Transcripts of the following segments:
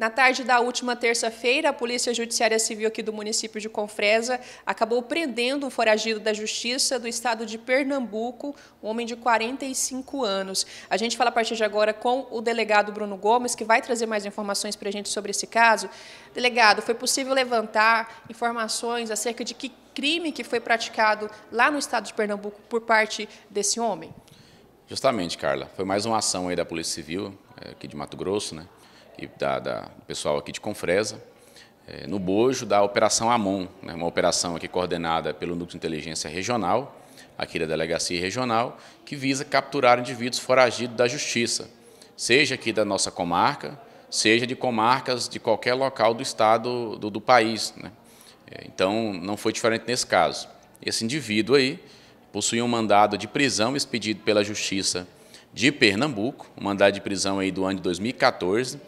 Na tarde da última terça-feira, a Polícia Judiciária Civil aqui do município de Confresa acabou prendendo um foragido da Justiça do estado de Pernambuco, um homem de 45 anos. A gente fala a partir de agora com o delegado Bruno Gomes, que vai trazer mais informações para a gente sobre esse caso. Delegado, foi possível levantar informações acerca de que crime que foi praticado lá no estado de Pernambuco por parte desse homem? Justamente, Carla. Foi mais uma ação aí da Polícia Civil, é, aqui de Mato Grosso, né? e da, da pessoal aqui de Confresa, é, no bojo da Operação Amon, né, uma operação aqui coordenada pelo Núcleo de Inteligência Regional, aqui da Delegacia Regional, que visa capturar indivíduos foragidos da Justiça, seja aqui da nossa comarca, seja de comarcas de qualquer local do estado do, do país. Né? É, então, não foi diferente nesse caso. Esse indivíduo aí possuía um mandado de prisão expedido pela Justiça de Pernambuco, um mandado de prisão aí do ano de 2014,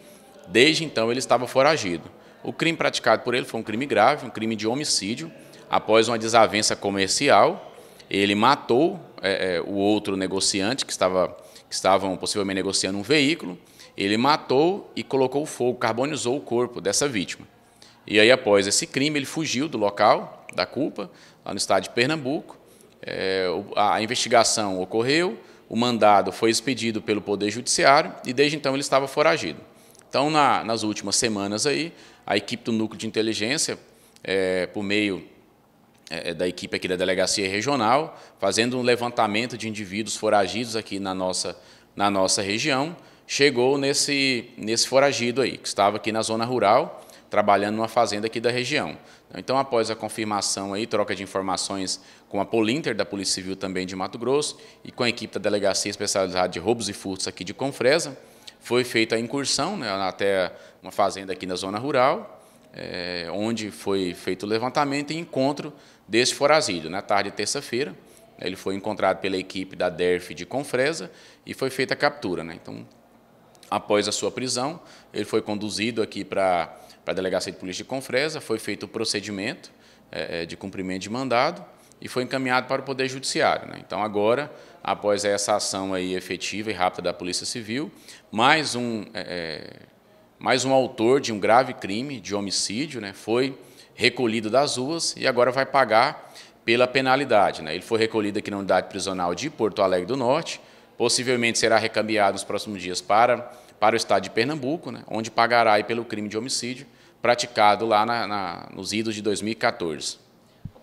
Desde então, ele estava foragido. O crime praticado por ele foi um crime grave, um crime de homicídio. Após uma desavença comercial, ele matou é, é, o outro negociante que, estava, que estavam possivelmente negociando um veículo. Ele matou e colocou fogo, carbonizou o corpo dessa vítima. E aí, após esse crime, ele fugiu do local da culpa, lá no estado de Pernambuco. É, a investigação ocorreu, o mandado foi expedido pelo Poder Judiciário e, desde então, ele estava foragido. Então, na, nas últimas semanas aí, a equipe do Núcleo de Inteligência, é, por meio é, é, da equipe aqui da Delegacia Regional, fazendo um levantamento de indivíduos foragidos aqui na nossa, na nossa região, chegou nesse, nesse foragido aí, que estava aqui na zona rural, trabalhando numa fazenda aqui da região. Então, após a confirmação aí, troca de informações com a Polinter, da Polícia Civil também de Mato Grosso, e com a equipe da Delegacia Especializada de Roubos e Furtos aqui de Confresa, foi feita a incursão né, até uma fazenda aqui na zona rural, é, onde foi feito o levantamento e encontro desse forazido. Na né, tarde de terça-feira, ele foi encontrado pela equipe da DERF de Confresa e foi feita a captura. Né? Então, após a sua prisão, ele foi conduzido aqui para a Delegacia de Polícia de Confresa, foi feito o procedimento é, de cumprimento de mandado, e foi encaminhado para o Poder Judiciário. Né? Então, agora, após essa ação aí efetiva e rápida da Polícia Civil, mais um, é, é, mais um autor de um grave crime de homicídio né, foi recolhido das ruas e agora vai pagar pela penalidade. Né? Ele foi recolhido aqui na unidade prisional de Porto Alegre do Norte, possivelmente será recambiado nos próximos dias para, para o estado de Pernambuco, né, onde pagará pelo crime de homicídio praticado lá na, na, nos idos de 2014.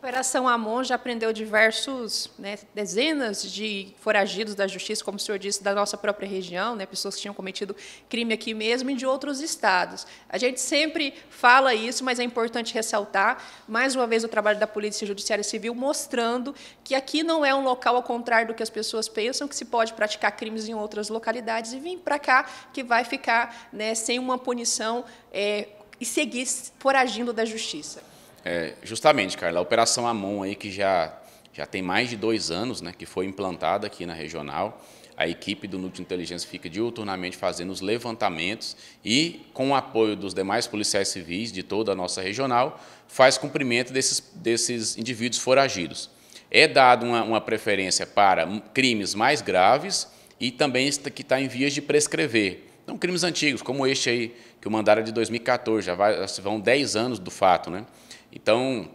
Operação Amon já prendeu diversos, né, dezenas de foragidos da justiça, como o senhor disse, da nossa própria região, né, pessoas que tinham cometido crime aqui mesmo e de outros estados. A gente sempre fala isso, mas é importante ressaltar, mais uma vez, o trabalho da Polícia Judiciária Civil mostrando que aqui não é um local, ao contrário do que as pessoas pensam, que se pode praticar crimes em outras localidades e vir para cá que vai ficar né, sem uma punição é, e seguir foragindo da justiça. É, justamente, Carla, a Operação Amon aí que já, já tem mais de dois anos, né, que foi implantada aqui na regional. A equipe do Núcleo de Inteligência fica diuturnamente fazendo os levantamentos e, com o apoio dos demais policiais civis de toda a nossa regional, faz cumprimento desses, desses indivíduos foragidos. É dada uma, uma preferência para crimes mais graves e também que está em vias de prescrever crimes antigos, como este aí, que o mandado é de 2014, já, vai, já vão 10 anos do fato. Né? Então,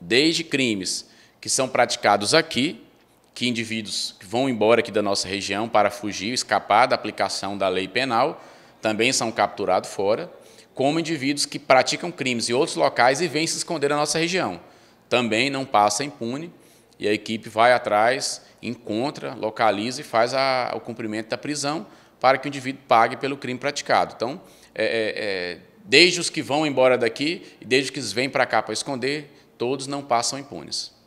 desde crimes que são praticados aqui, que indivíduos que vão embora aqui da nossa região para fugir, escapar da aplicação da lei penal, também são capturados fora, como indivíduos que praticam crimes em outros locais e vêm se esconder na nossa região. Também não passa impune e a equipe vai atrás, encontra, localiza e faz a, o cumprimento da prisão, para que o indivíduo pague pelo crime praticado. Então, é, é, é, desde os que vão embora daqui e desde os que vêm para cá para esconder, todos não passam impunes.